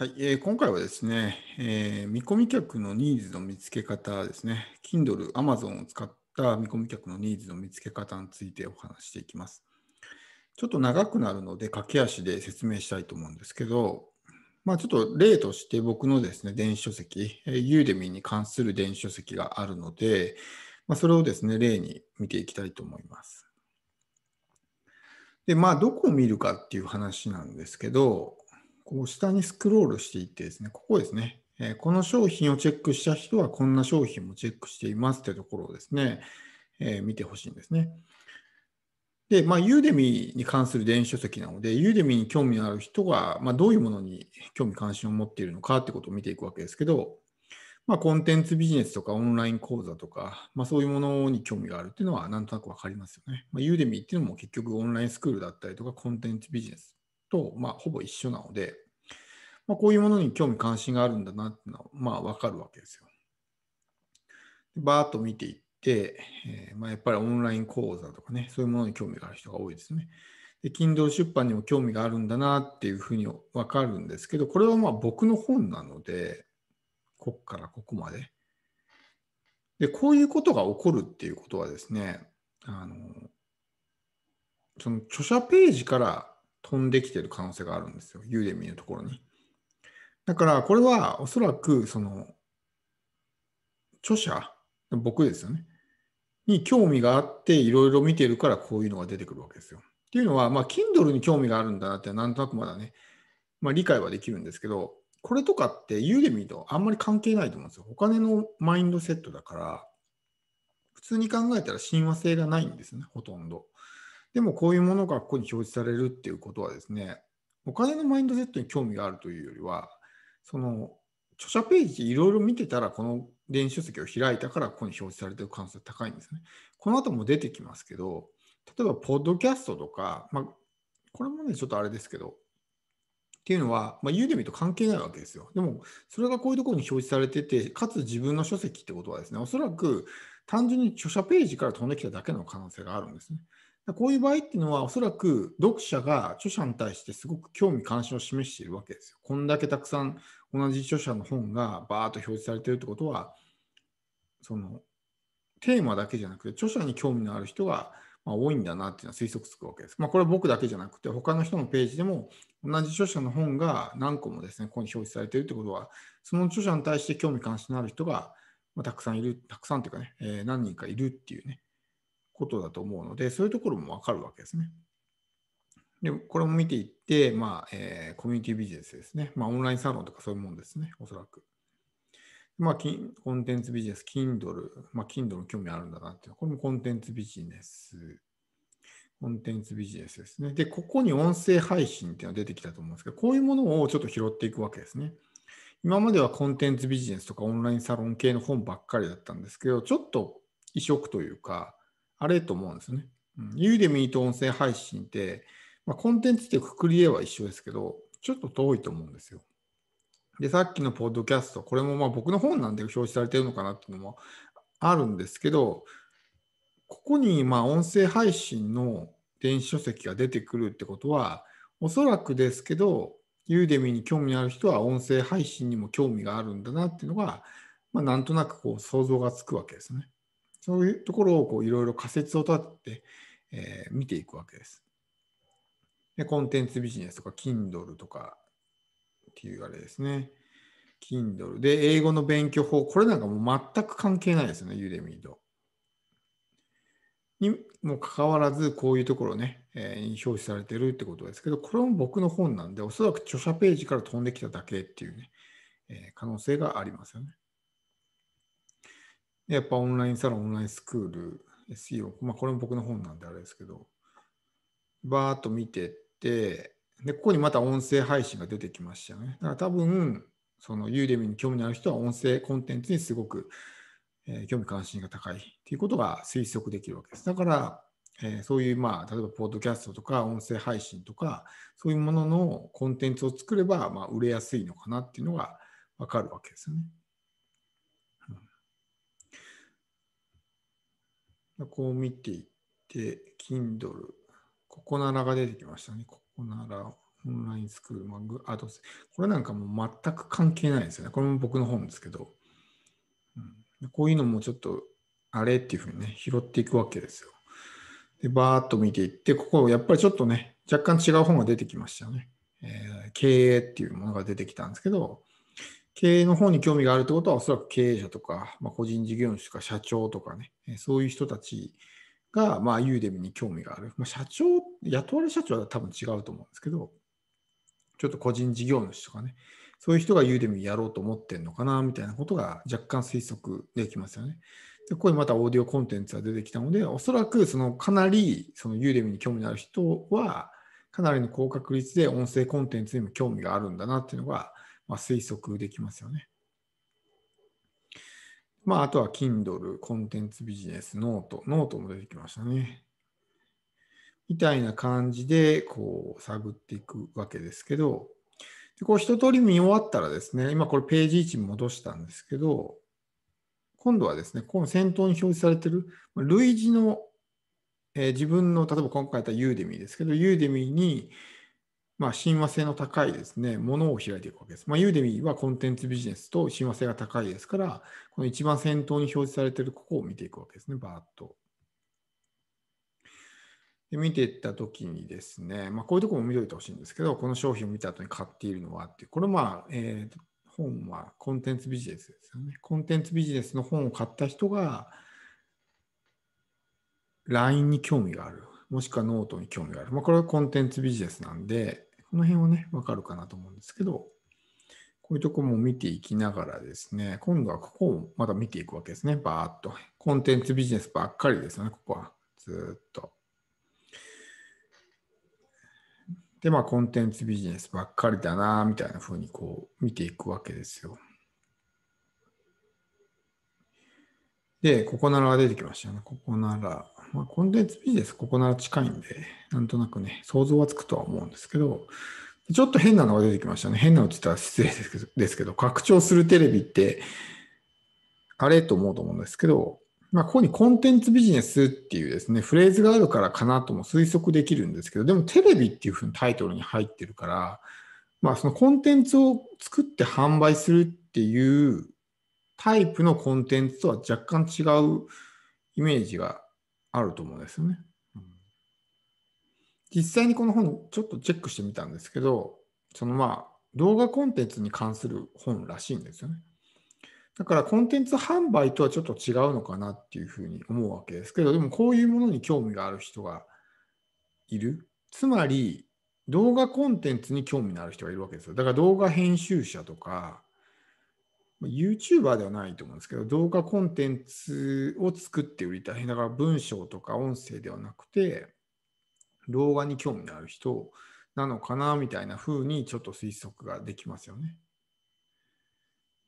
はい、えー、今回はですね、えー、見込み客のニーズの見つけ方ですね、Kindle、Amazon を使った見込み客のニーズの見つけ方についてお話していきます。ちょっと長くなるので、駆け足で説明したいと思うんですけど、まあ、ちょっと例として僕のですね、電子書籍、ユーデミーに関する電子書籍があるので、まあ、それをですね、例に見ていきたいと思います。で、まあ、どこを見るかっていう話なんですけど、こう下にスクロールしていってですね、ここですね、えこの商品をチェックした人はこんな商品もチェックしていますってところをですね、え見てほしいんですね。で、まあ、ユーデミに関する電子書籍なので、ユーデミに興味のある人が、まあ、どういうものに興味関心を持っているのかってことを見ていくわけですけど、まあ、コンテンツビジネスとかオンライン講座とか、まあ、そういうものに興味があるっていうのはなんとなくわかりますよね。まあ、ユーデミっていうのも結局オンラインスクールだったりとかコンテンツビジネスと、まあ、ほぼ一緒なので、まあ、こういうものに興味関心があるんだなっていうのは、まあ、わかるわけですよ。バーッと見ていって、えー、まあ、やっぱりオンライン講座とかね、そういうものに興味がある人が多いですね。で、Kindle 出版にも興味があるんだなっていうふうにわかるんですけど、これはまあ僕の本なので、こっからここまで。で、こういうことが起こるっていうことはですね、あの、その著者ページから飛んできてる可能性があるんですよ、ユーデミーのところに。だから、これはおそらく、その、著者、僕ですよね、に興味があって、いろいろ見てるから、こういうのが出てくるわけですよ。っていうのは、まあ、Kindle に興味があるんだなって、なんとなくまだね、まあ、理解はできるんですけど、これとかってユーデミーとあんまり関係ないと思うんですよ。お金のマインドセットだから、普通に考えたら親和性がないんですね、ほとんど。でもこういうものがここに表示されるっていうことはですね、お金のマインドセットに興味があるというよりは、その著者ページいろいろ見てたら、この電子書籍を開いたからここに表示されてる可能性高いんですね。この後も出てきますけど、例えば、ポッドキャストとか、まあ、これもね、ちょっとあれですけど、っていうのは、まあ、うでみると関係ないわけですよ。でも、それがこういうところに表示されてて、かつ自分の書籍ってことはですね、おそらく単純に著者ページから飛んできただけの可能性があるんですね。こういう場合っていうのは、おそらく読者が著者に対してすごく興味関心を示しているわけですよ。こんだけたくさん同じ著者の本がバーッと表示されてるってことは、そのテーマだけじゃなくて、著者に興味のある人がま多いんだなっていうのは推測つくわけです。まあ、これは僕だけじゃなくて、他の人のページでも同じ著者の本が何個もですね、ここに表示されているってことは、その著者に対して興味関心のある人が、またくさんいる、たくさんというかね、えー、何人かいるっていうね、ことだと思うので、そういうところもわかるわけですね。で、これも見ていって、まあ、えー、コミュニティビジネスですね。まあ、オンラインサロンとかそういうもんですね、おそらく。まあ、コンテンツビジネス、Kindle、まあ、Kindle の興味あるんだなっていう、これもコンテンツビジネス、コンテンツビジネスですね。で、ここに音声配信っていうのが出てきたと思うんですけど、こういうものをちょっと拾っていくわけですね。今まではコンテンツビジネスとかオンラインサロン系の本ばっかりだったんですけど、ちょっと異色というか、あれと思うんですね。ユーデミーと音声配信って、まあ、コンテンツってくくりでは一緒ですけど、ちょっと遠いと思うんですよ。で、さっきのポッドキャスト、これもまあ僕の本なんで表示されてるのかなっていうのもあるんですけど、ここにまあ音声配信の電子書籍が出てくるってことは、おそらくですけど、ユーデミに興味のある人は音声配信にも興味があるんだなっていうのが、まあ、なんとなくこう想像がつくわけですね。そういうところをこういろいろ仮説を立てて、えー、見ていくわけです。で、コンテンツビジネスとか、Kindle とかっていうあれですね。Kindle。で、英語の勉強法。これなんかもう全く関係ないですよね、ユーデミード。にもかかわらず、こういうところね、えー、表示されてるってことですけど、これも僕の本なんで、おそらく著者ページから飛んできただけっていうね、えー、可能性がありますよね。やっぱオンラインサロン、オンラインスクール、SEO、まあ、これも僕の本なんであれですけど、バーっと見てって、で、ここにまた音声配信が出てきましたよね。だから多分、そのユーデミに興味のある人は音声コンテンツにすごく、えー、興味関心が高いっていうことが推測できるわけです。だから、えー、そういう、まあ、例えば、ポッドキャストとか音声配信とか、そういうもののコンテンツを作れば、まあ、売れやすいのかなっていうのが分かるわけですよね。こう見ていって、Kindle、ここならが出てきましたね。ここなら、オンラインスクール、マグアドス。これなんかもう全く関係ないですよね。これも僕の本ですけど。うん、こういうのもちょっと、あれっていうふうにね、拾っていくわけですよ。で、バーっと見ていって、ここ、やっぱりちょっとね、若干違う本が出てきましたよね。えー、経営っていうものが出てきたんですけど、経営の方に興味があるってことは、おそらく経営者とか、まあ、個人事業主とか社長とかね、そういう人たちが、まあ、ユーデミに興味がある。まあ、社長、雇われ社長は多分違うと思うんですけど、ちょっと個人事業主とかね、そういう人がユーデミやろうと思ってんのかな、みたいなことが若干推測できますよね。で、ここにまたオーディオコンテンツが出てきたので、おそらく、その、かなり、そのユーデミに興味のある人は、かなりの高確率で音声コンテンツにも興味があるんだなっていうのが、まあ、推測できますよね。まあ、あとは Kindle、コンテンツビジネス、ノート、ノートも出てきましたね。みたいな感じで、こう、探っていくわけですけど、でこう一通り見終わったらですね、今これページ1に戻したんですけど、今度はですね、この先頭に表示されている類似の、えー、自分の、例えば今回やったユーデミーですけど、ユーデミーにまあ、親和性の高いですね、ものを開いていくわけです。まあ、ユーデミはコンテンツビジネスと親和性が高いですから、この一番先頭に表示されているここを見ていくわけですね、バーッと。で見ていったときにですね、まあ、こういうところも見ておいてほしいんですけど、この商品を見た後に買っているのはっていう、これまあ、えー、本はコンテンツビジネスですよね。コンテンツビジネスの本を買った人が、LINE に興味がある。もしくはノートに興味がある。まあ、これはコンテンツビジネスなんで、この辺はね、わかるかなと思うんですけど、こういうとこも見ていきながらですね、今度はここをまた見ていくわけですね、バーっと。コンテンツビジネスばっかりですよね、ここは。ずっと。で、まあ、コンテンツビジネスばっかりだな、みたいな風にこう見ていくわけですよ。で、ここならが出てきましたね。ここなら。まあ、コンテンツビジネス、ここなら近いんで、なんとなくね、想像はつくとは思うんですけど、ちょっと変なのが出てきましたね。変なのって言ったら失礼ですけど、ですけど拡張するテレビって、あれと思うと思うんですけど、まあ、ここにコンテンツビジネスっていうですね、フレーズがあるからかなとも推測できるんですけど、でもテレビっていうふうにタイトルに入ってるから、まあ、そのコンテンツを作って販売するっていうタイプのコンテンツとは若干違うイメージがあると思うんですよね。実際にこの本ちょっとチェックしてみたんですけど、そのまあ動画コンテンツに関する本らしいんですよね。だからコンテンツ販売とはちょっと違うのかなっていうふうに思うわけですけど、でもこういうものに興味がある人がいる。つまり動画コンテンツに興味のある人がいるわけですよ。だから動画編集者とか、YouTuber ではないと思うんですけど、動画コンテンツを作って売りたい。だから文章とか音声ではなくて、動画に興味のある人なのかなみたいな風にちょっと推測ができますよね。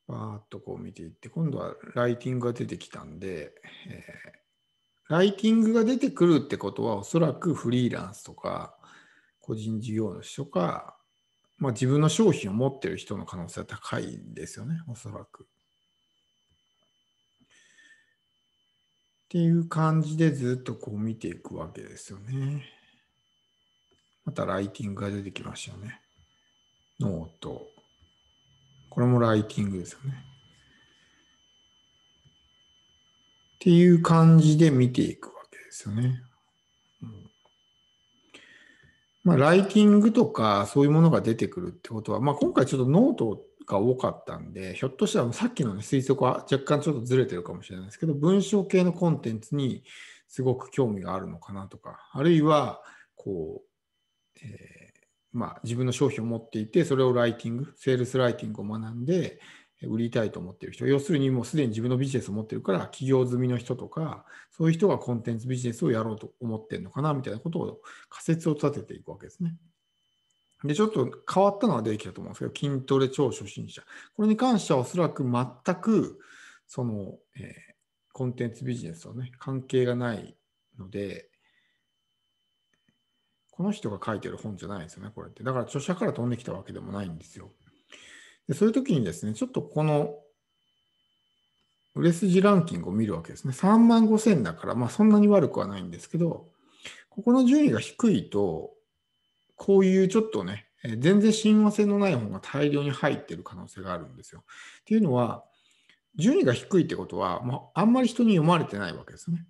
バーっとこう見ていって、今度はライティングが出てきたんで、えー、ライティングが出てくるってことは、おそらくフリーランスとか、個人事業主とか、まあ、自分の商品を持ってる人の可能性は高いですよね、おそらく。っていう感じでずっとこう見ていくわけですよね。またライティングが出てきましたよね。ノート。これもライティングですよね。っていう感じで見ていくわけですよね。うんまあ、ライティングとかそういうものが出てくるってことは、まあ、今回ちょっとノートが多かったんで、ひょっとしたらさっきの、ね、推測は若干ちょっとずれてるかもしれないですけど、文章系のコンテンツにすごく興味があるのかなとか、あるいは、こう、えー、まあ、自分の商品を持っていて、それをライティング、セールスライティングを学んで、売りたいと思ってる人、要するにもうすでに自分のビジネスを持ってるから、企業済みの人とか、そういう人がコンテンツビジネスをやろうと思ってるのかなみたいなことを仮説を立てていくわけですね。で、ちょっと変わったのは出てきたと思うんですけど、筋トレ超初心者。これに関してはおそらく全く、その、えー、コンテンツビジネスとね、関係がないので、この人が書いてる本じゃないですよね、これって。だから著者から飛んできたわけでもないんですよ。でそういう時にですね、ちょっとこの売れ筋ランキングを見るわけですね。3万5千だから、まあそんなに悪くはないんですけど、ここの順位が低いと、こういうちょっとね、全然親和性のない本が大量に入ってる可能性があるんですよ。っていうのは、順位が低いってことは、まあ、あんまり人に読まれてないわけですね。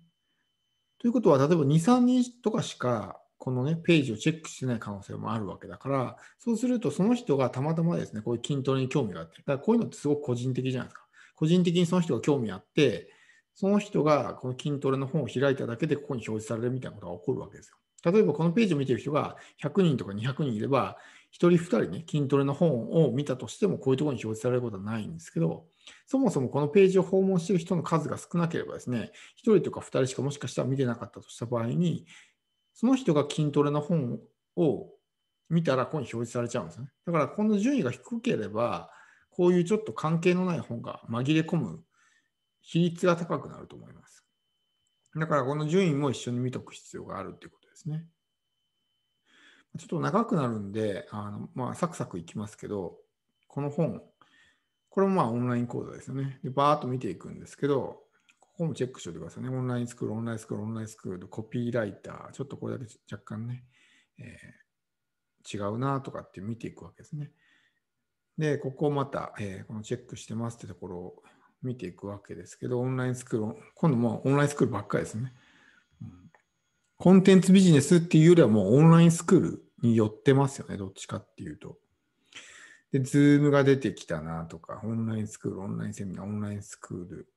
ということは、例えば2、3人とかしかこのね、ページをチェックしてない可能性もあるわけだから、そうするとその人がたまたまですね、こういう筋トレに興味があって、だからこういうのってすごく個人的じゃないですか。個人的にその人が興味あって、その人がこの筋トレの本を開いただけでここに表示されるみたいなことが起こるわけですよ。例えばこのページを見てる人が100人とか200人いれば、1人2人ね、筋トレの本を見たとしても、こういうところに表示されることはないんですけど、そもそもこのページを訪問している人の数が少なければですね、1人とか2人しかもしかしたら見てなかったとした場合に、その人が筋トレの本を見たらここに表示されちゃうんですね。だからこの順位が低ければ、こういうちょっと関係のない本が紛れ込む比率が高くなると思います。だからこの順位も一緒に見とく必要があるということですね。ちょっと長くなるんで、あのまあ、サクサクいきますけど、この本、これもまあオンライン講座ですよね。で、バーッと見ていくんですけど、ここもチェックしておいてくださいね。オンラインスクール、オンラインスクール、オンラインスクール、コピーライター、ちょっとこれだけ若干ね、えー、違うなとかって見ていくわけですね。で、ここをまた、えー、このチェックしてますってところを見ていくわけですけど、オンラインスクール、今度もオンラインスクールばっかりですね、うん。コンテンツビジネスっていうよりはもうオンラインスクールに寄ってますよね、どっちかっていうと。で、ズームが出てきたなとか、オンラインスクール、オンラインセミナー、オンラインスクール、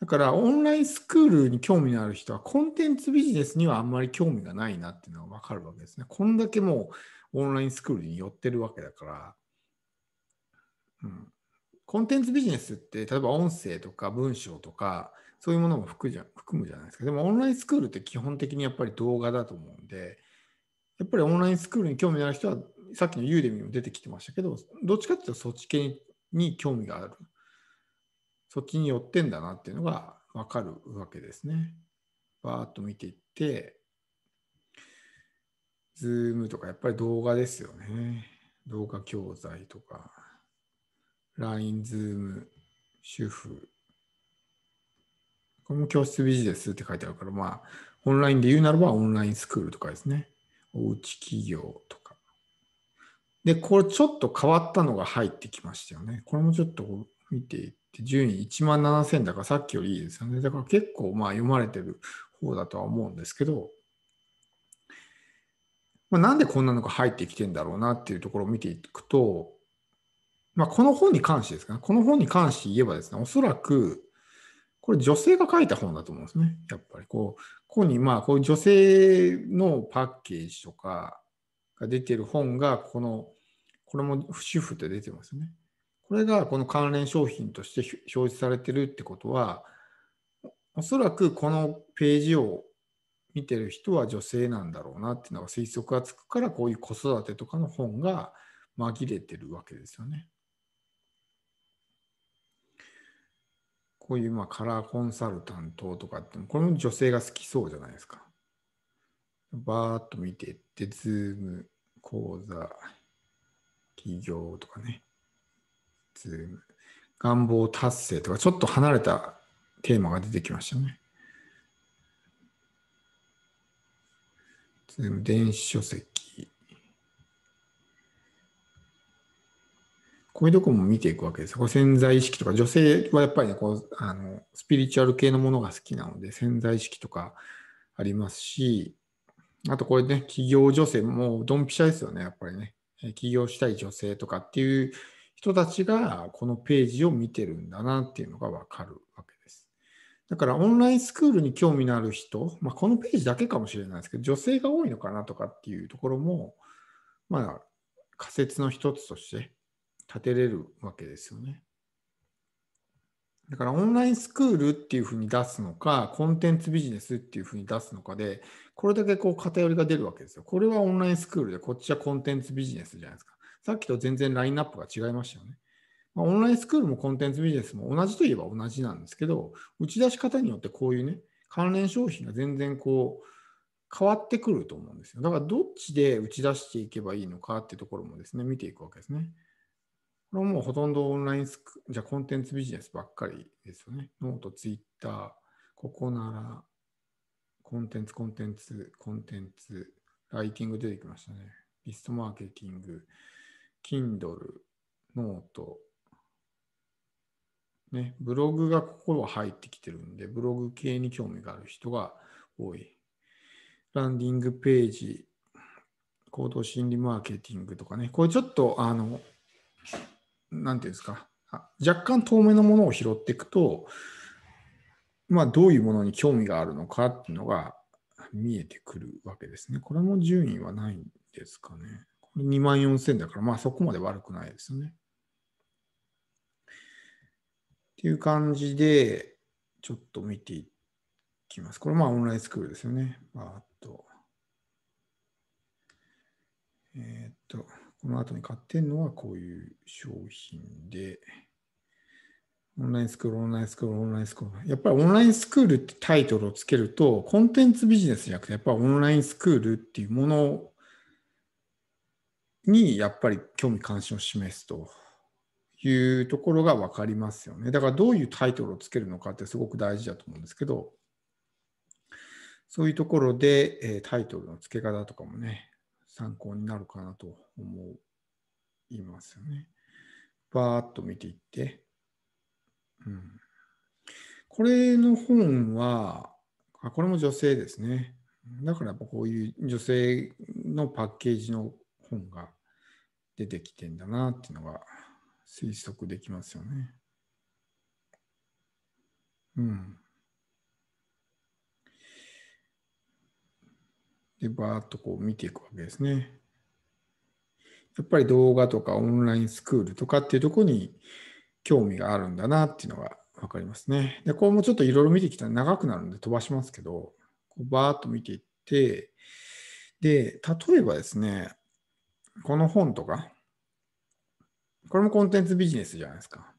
だからオンラインスクールに興味のある人はコンテンツビジネスにはあんまり興味がないなっていうのが分かるわけですね。こんだけもうオンラインスクールに寄ってるわけだから、うん、コンテンツビジネスって例えば音声とか文章とかそういうものも含むじゃないですか。でもオンラインスクールって基本的にやっぱり動画だと思うんで、やっぱりオンラインスクールに興味のある人はさっきのユーデミも出てきてましたけど、どっちかっていうとそっち系に興味がある。そっちに寄ってんだなっていうのが分かるわけですね。バーッと見ていって、ズームとかやっぱり動画ですよね。動画教材とか、LINE、ズーム、主婦。これも教室ビジネスって書いてあるから、まあ、オンラインで言うならばオンラインスクールとかですね。おうち企業とか。で、これちょっと変わったのが入ってきましたよね。これもちょっと見てい順位1万7000だからさっきよりいいですよね。だから結構まあ読まれてる方だとは思うんですけど、まあ、なんでこんなのが入ってきてんだろうなっていうところを見ていくと、まあ、この本に関してですかね、この本に関して言えばですね、おそらく、これ女性が書いた本だと思うんですね。やっぱりこう、ここにまあ、こういう女性のパッケージとかが出てる本が、この、これも主婦って出てますよね。これがこの関連商品として表示されてるってことは、おそらくこのページを見てる人は女性なんだろうなっていうのが推測がつくから、こういう子育てとかの本が紛れてるわけですよね。こういうまあカラーコンサルタントとかってこれも女性が好きそうじゃないですか。バーっと見ていって、ズーム講座、企業とかね。つ、願望達成とか、ちょっと離れたテーマが出てきましたね。電子書籍。こういうとこも見ていくわけです。これ潜在意識とか、女性はやっぱりね、こうあのスピリチュアル系のものが好きなので、潜在意識とかありますし、あとこれね、企業女性もドンピシャですよね、やっぱりね。起業したい女性とかっていう人たちがこのページを見てるんだなっていうのがわかるわけです。だからオンラインスクールに興味のある人、まあ、このページだけかもしれないですけど、女性が多いのかなとかっていうところも、まあ、仮説の一つとして立てれるわけですよね。だからオンラインスクールっていうふうに出すのか、コンテンツビジネスっていうふうに出すのかで、これだけこう偏りが出るわけですよ。これはオンラインスクールで、こっちはコンテンツビジネスじゃないですか。さっきと全然ラインナップが違いましたよね。まあ、オンラインスクールもコンテンツビジネスも同じといえば同じなんですけど、打ち出し方によってこういうね、関連商品が全然こう、変わってくると思うんですよ。だからどっちで打ち出していけばいいのかっていうところもですね、見ていくわけですね。これはもうほとんどオンラインスク、じゃコンテンツビジネスばっかりですよね。ノート、ツイッター、ここなら、コンテンツ、コンテンツ、コンテンツ、ライティング出てきましたね。リストマーケティング、Kindle、ノート、ね、ブログがここは入ってきてるんで、ブログ系に興味がある人が多い。ランディングページ、行動心理マーケティングとかね、これちょっと、あの、なんていうんですか、若干遠目のものを拾っていくと、まあ、どういうものに興味があるのかっていうのが見えてくるわけですね。これも順位はないんですかね。2万4000だから、まあそこまで悪くないですよね。っていう感じで、ちょっと見ていきます。これまあオンラインスクールですよね。バーと。えっ、と、この後に買ってんのはこういう商品で、オンラインスクール、オンラインスクール、オンラインスクール。やっぱりオンラインスクールってタイトルをつけると、コンテンツビジネスじゃなくて、やっぱりオンラインスクールっていうものにやっぱり興味関心を示すというところが分かりますよね。だからどういうタイトルをつけるのかってすごく大事だと思うんですけど、そういうところで、えタイトルの付け方とかもね、参考になるかなと思いますよね。バーッと見ていって。うん、これの本はあ、これも女性ですね。だからやっぱこういう女性のパッケージの本が出てきてんだなっていうのが推測できますよね。うん。で、バーっとこう見ていくわけですね。やっぱり動画とかオンラインスクールとかっていうとこに興味があるんだなっていうのが分かりますね。で、これもちょっといろいろ見てきたら長くなるんで飛ばしますけど、こうバーっと見ていって、で、例えばですね、この本とか、これもコンテンツビジネスじゃないですか。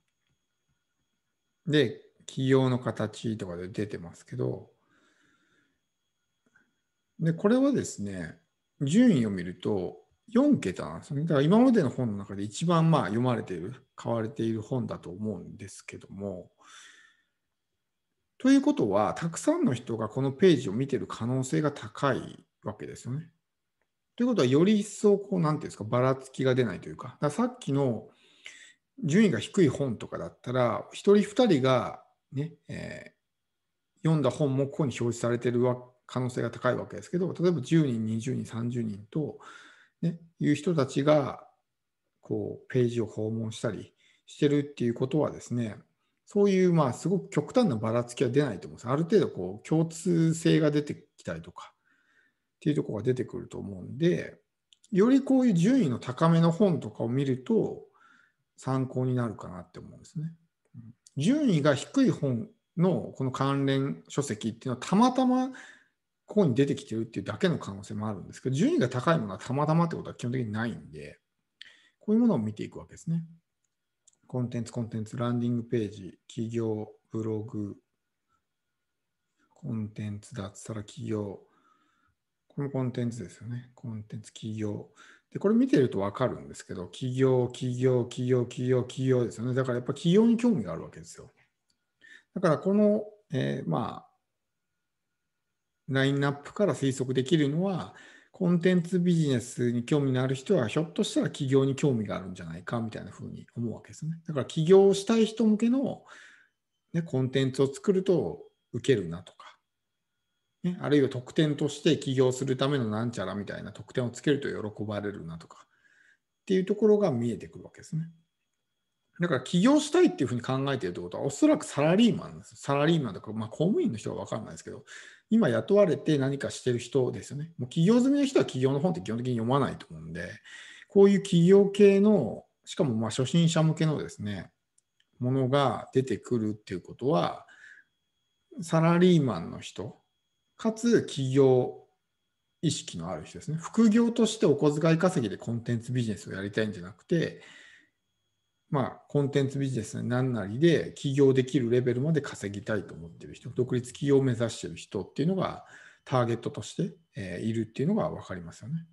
で、企業の形とかで出てますけど、で、これはですね、順位を見ると4桁なんですね。だから今までの本の中で一番まあ読まれている、買われている本だと思うんですけども、ということは、たくさんの人がこのページを見てる可能性が高いわけですよね。ということは、より一層、こう、なんていうんですか、ばらつきが出ないというか、かさっきの順位が低い本とかだったら、1人2人がね、えー、読んだ本もここに表示されてるわ可能性が高いわけですけど、例えば10人、20人、30人と、ね、いう人たちが、こう、ページを訪問したりしてるっていうことはですね、そういう、まあ、すごく極端なばらつきは出ないと思うんです。ある程度、こう、共通性が出てきたりとか、っていうとこが出てくると思うんで、よりこういう順位の高めの本とかを見ると参考になるかなって思うんですね。順位が低い本のこの関連書籍っていうのはたまたまここに出てきてるっていうだけの可能性もあるんですけど、順位が高いものはたまたまってことは基本的にないんで、こういうものを見ていくわけですね。コンテンツ、コンテンツ、ランディングページ、企業、ブログ、コンテンツ、脱サラ、企業、これもコンテンツですよね。コンテンツ、企業。で、これ見てると分かるんですけど、企業、企業、企業、企業、企業ですよね。だからやっぱ企業に興味があるわけですよ。だからこの、えー、まあ、ラインナップから推測できるのは、コンテンツビジネスに興味のある人は、ひょっとしたら企業に興味があるんじゃないかみたいなふうに思うわけですね。だから起業したい人向けの、ね、コンテンツを作ると受けるなとね、あるいは特典として起業するためのなんちゃらみたいな特典をつけると喜ばれるなとかっていうところが見えてくるわけですね。だから起業したいっていうふうに考えてるってことはおそらくサラリーマンですサラリーマンとか、まあ、公務員の人は分かんないですけど今雇われて何かしてる人ですよね。もう起業済みの人は起業の本って基本的に読まないと思うんでこういう起業系のしかもま初心者向けのですねものが出てくるっていうことはサラリーマンの人かつ企業意識のある人ですね。副業としてお小遣い稼ぎでコンテンツビジネスをやりたいんじゃなくて、まあ、コンテンツビジネス何なりで起業できるレベルまで稼ぎたいと思ってる人、独立起業を目指してる人っていうのがターゲットとして、えいるっていうのが分かりますよね。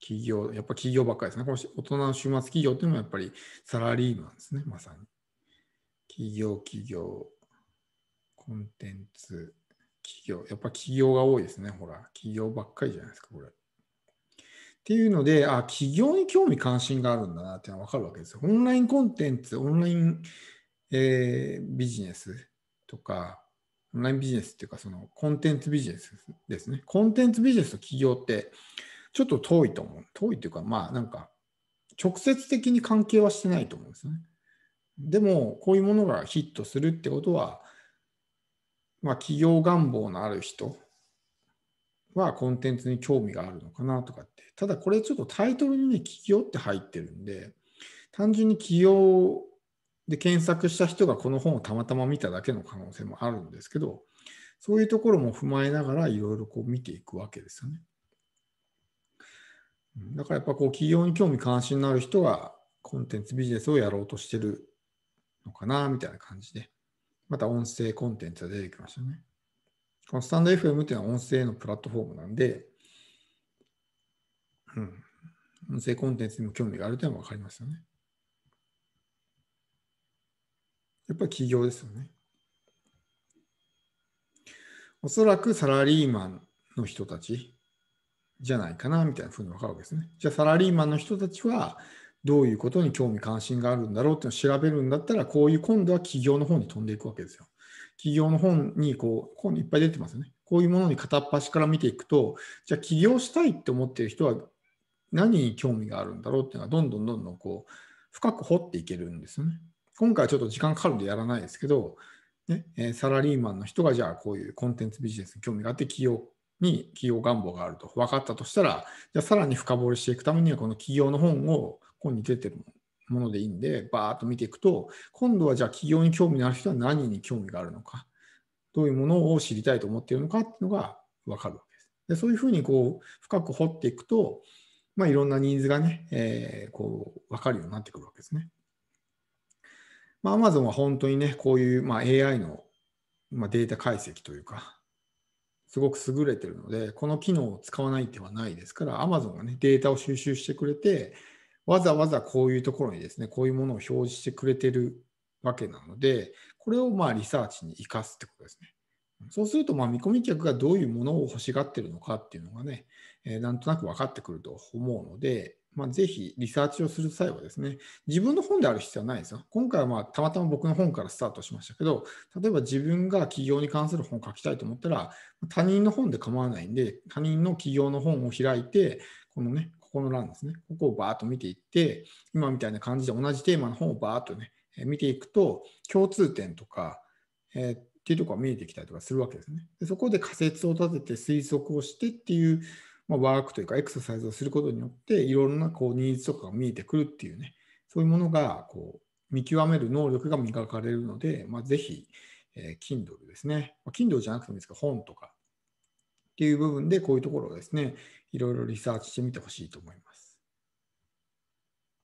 企業、やっぱ企業ばっかりですね。この大人の週末企業っていうのはやっぱりサラリーマンですね、まさに。企業、企業、コンテンツ、企業、やっぱ企業が多いですね、ほら。企業ばっかりじゃないですか、これ。っていうので、あ、企業に興味関心があるんだなっていうのは分かるわけですよ。オンラインコンテンツ、オンライン、えー、ビジネスとか、オンラインビジネスっていうか、そのコンテンツビジネスですね。コンテンツビジネスと企業って、ちょっと遠いと思う。遠いというか、まあなんか、直接的に関係はしてないと思うんですね。でも、こういうものがヒットするってことは、まあ、企業願望のある人はコンテンツに興味があるのかなとかって、ただこれちょっとタイトルにね、企業って入ってるんで、単純に企業で検索した人がこの本をたまたま見ただけの可能性もあるんですけど、そういうところも踏まえながらいろいろこう見ていくわけですよね。だからやっぱこう企業に興味関心のある人がコンテンツビジネスをやろうとしてるのかなみたいな感じで。また音声コンテンツが出てきましたね。このスタンド FM っていうのは音声のプラットフォームなんで、うん、音声コンテンツにも興味があるというのは分かりますよね。やっぱり企業ですよね。おそらくサラリーマンの人たちじゃないかなみたいなふうに分かるわけですね。じゃあサラリーマンの人たちはどういうことに興味関心があるんだろうっていうのを調べるんだったら、こういう今度は企業の方に飛んでいくわけですよ。企業の本にこう、こういっぱい出てますよね。こういうものに片っ端から見ていくと、じゃあ起業したいって思ってる人は何に興味があるんだろうっていうのは、どんどんどんどんこう、深く掘っていけるんですよね。今回ちょっと時間かかるんでやらないですけど、ね、サラリーマンの人がじゃあこういうコンテンツビジネスに興味があって起業に企業願望があると分かったとしたら、じゃあさらに深掘りしていくためにはこの企業の本をここに出てるものでいいんで、バーっと見ていくと、今度はじゃあ企業に興味のある人は何に興味があるのか、どういうものを知りたいと思っているのかっていうのが分かるわけです。でそういうふうにこう深く掘っていくと、まあ、いろんなニーズがね、えー、こう分かるようになってくるわけですね。ま Amazon は本当にね、こういう、まあ、AI の、まあ、データ解析というか、すごく優れてるので、この機能を使わない手はないですから、Amazon がね、データを収集してくれて、わざわざこういうところにですね、こういうものを表示してくれてるわけなので、これをまあリサーチに生かすってことですね。そうすると、まあ、見込み客がどういうものを欲しがってるのかっていうのがね、えなんとなく分かってくると思うので、まあ、ぜひリサーチをする際はですね、自分の本である必要はないですよ。今回はまあたまたま僕の本からスタートしましたけど、例えば自分が起業に関する本を書きたいと思ったら、他人の本で構わないんで、他人の起業の本を開いて、このね、この欄ですね。ここをバーッと見ていって、今みたいな感じで同じテーマの本をバーッとね、見ていくと、共通点とか、えー、っていうとこが見えてきたりとかするわけですね。でそこで仮説を立てて推測をしてっていう、まあ、ワークというかエクササイズをすることによっていろんなこうニーズとかが見えてくるっていうねそういうものがこう見極める能力が磨かれるので、まあ、ぜひ、えー、Kindle ですね、まあ、Kindle じゃなくてもいいですか、本とかいう部分で、こういうところをですね、いろいろリサーチしてみてほしいと思います。